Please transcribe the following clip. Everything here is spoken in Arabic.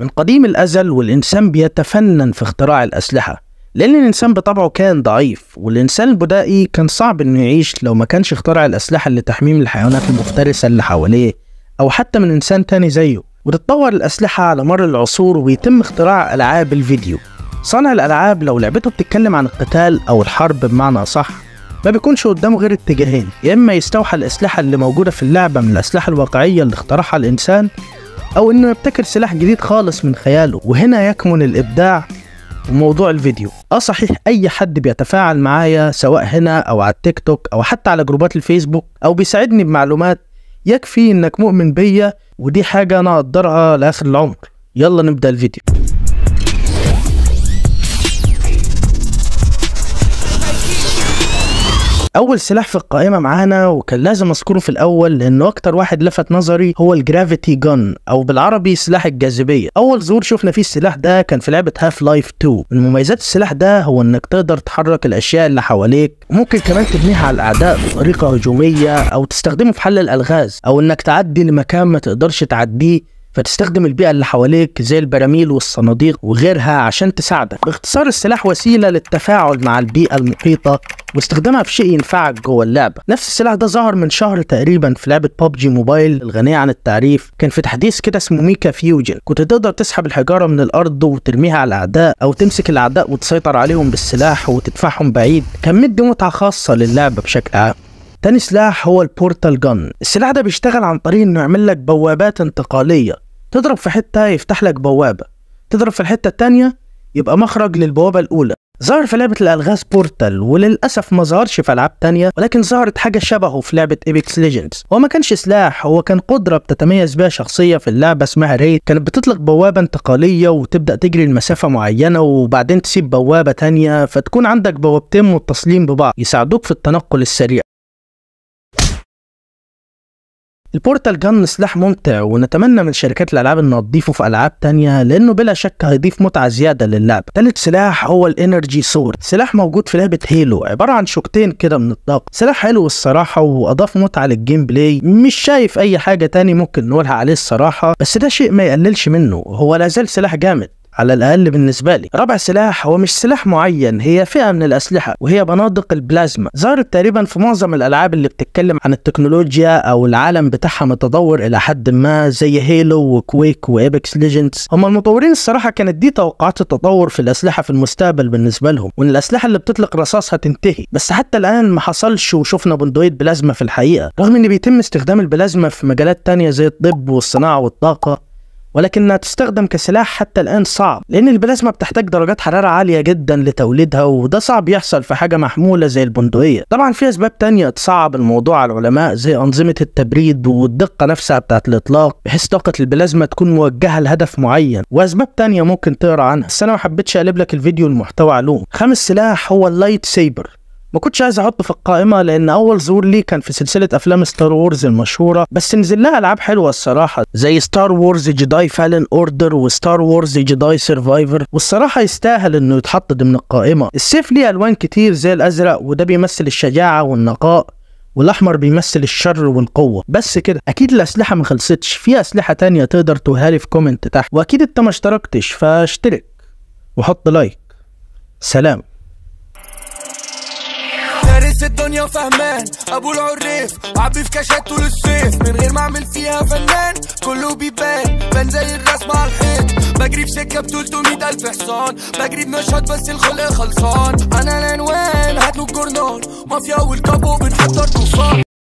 من قديم الأزل والإنسان بيتفنن في اختراع الأسلحة لأن الإنسان بطبعه كان ضعيف والإنسان البدائي كان صعب إنه يعيش لو ما كانش اخترع الأسلحة لتحميم الحيوانات المفترسة اللي حواليه أو حتى من إنسان تاني زيه وتتطور الأسلحة على مر العصور ويتم اختراع ألعاب الفيديو صانع الألعاب لو لعبته بتتكلم عن القتال أو الحرب بمعنى أصح ما بيكونش قدامه غير اتجاهين يا إما يستوحى الأسلحة اللي موجودة في اللعبة من الأسلحة الواقعية اللي اخترعها الإنسان أو إنه يبتكر سلاح جديد خالص من خياله وهنا يكمن الإبداع وموضوع الفيديو اه صحيح اي حد بيتفاعل معايا سواء هنا او على التيك توك او حتى على جروبات الفيسبوك او بيساعدني بمعلومات يكفي انك مؤمن بيا ودي حاجه انا اقدرها لاخر العمر يلا نبدا الفيديو اول سلاح في القائمه معانا وكان لازم اذكره في الاول لانه اكتر واحد لفت نظري هو الجرافيتي جن او بالعربي سلاح الجاذبيه اول ظهور شفنا فيه السلاح ده كان في لعبه هاف لايف 2 من مميزات السلاح ده هو انك تقدر تحرك الاشياء اللي حواليك ممكن كمان تبنيها على الاعداء بطريقه هجوميه او تستخدمه في حل الالغاز او انك تعدي لمكان ما تقدرش تعديه فتستخدم البيئة اللي حواليك زي البراميل والصناديق وغيرها عشان تساعدك باختصار السلاح وسيلة للتفاعل مع البيئة المحيطة واستخدامها في شيء ينفعك جوه اللعبة نفس السلاح ده ظهر من شهر تقريبا في لعبة ببجي موبايل الغنية عن التعريف كان في تحديث كده اسمه ميكا فيوجن كنت تقدر تسحب الحجارة من الأرض وترميها على الأعداء أو تمسك الأعداء وتسيطر عليهم بالسلاح وتدفعهم بعيد كان مدي متعة خاصة للعبة بشكل عام تاني سلاح هو البورتال جن السلاح ده بيشتغل عن طريق انه يعمل لك بوابات انتقاليه تضرب في حته يفتح لك بوابه تضرب في الحته التانيه يبقى مخرج للبوابه الاولى ظهر في لعبة الألغاز بورتال وللأسف ما ظهرش في ألعاب تانية ولكن ظهرت حاجة شبهه في لعبة إيبكس ليجندز هو ما كانش سلاح هو كان قدرة بتتميز بها شخصية في اللعبة اسمها ريت كانت بتطلق بوابة انتقالية وتبدأ تجري لمسافة معينة وبعدين تسيب بوابة تانية فتكون عندك بوابتين متصلين ببعض يساعدوك في التنقل السريع البورتال جن سلاح ممتع ونتمنى من شركات الالعاب انها تضيفه في العاب تانية لانه بلا شك هيضيف متعه زياده للعبه تالت سلاح هو الانرجي سورد سلاح موجود في لعبه هيلو عباره عن شوكتين كده من الطاقه سلاح حلو الصراحه واضاف متعه للجيم بلاي مش شايف اي حاجه تاني ممكن نقولها عليه الصراحه بس ده شيء ما يقللش منه هو لازال سلاح جامد على الاقل بالنسبه لي رابع سلاح هو مش سلاح معين هي فئه من الاسلحه وهي بنادق البلازما ظهرت تقريبا في معظم الالعاب اللي بتتكلم عن التكنولوجيا او العالم بتاعها متطور الى حد ما زي هيلو وكويك وابيكس ليجندز هم المطورين الصراحه كانت دي توقعات التطور في الاسلحه في المستقبل بالنسبه لهم وان الاسلحه اللي بتطلق رصاص هتنتهي بس حتى الان ما حصلش وشفنا بندقيه بلازما في الحقيقه رغم ان بيتم استخدام البلازما في مجالات تانية زي الطب والصناعه والطاقه ولكنها تستخدم كسلاح حتى الآن صعب لأن البلازما بتحتاج درجات حرارة عالية جدا لتوليدها وده صعب يحصل في حاجة محمولة زي البندقية طبعا في أسباب تانية تصعب الموضوع على العلماء زي أنظمة التبريد والدقة نفسها بتاعت الإطلاق بحيث طاقة البلازما تكون موجهة لهدف معين وأسباب تانية ممكن تقرا عنها بس أنا ما حبيتش أقلب لك الفيديو المحتوى علوم خامس سلاح هو اللايت سيبر ما كنتش عايز احطه في القائمه لان اول ظهور ليه كان في سلسله افلام ستار وورز المشهوره بس نزل لها العاب حلوه الصراحه زي ستار وورز جداي فالن اوردر وستار وورز جداي سرفايفر والصراحه يستاهل انه يتحط ضمن القائمه السيف ليه الوان كتير زي الازرق وده بيمثل الشجاعه والنقاء والاحمر بيمثل الشر والقوه بس كده اكيد الاسلحه ما خلصتش في اسلحه تانية تقدر تهالي في كومنت تحت واكيد انت ما اشتركتش فاشترك وحط لايك سلام بس الدنيا فهمان ابو العريف عبي في كاشات طول الصيف من غير ما اعمل فيها فنان كله بيبان بان زي الرسمه على الحيط بجري في سكه ب 300 الف حصان بجري بنشاط بس الخلق خلصان انا العنوان هاتلو الجورنال مافيا والكابو بنحضر طوفان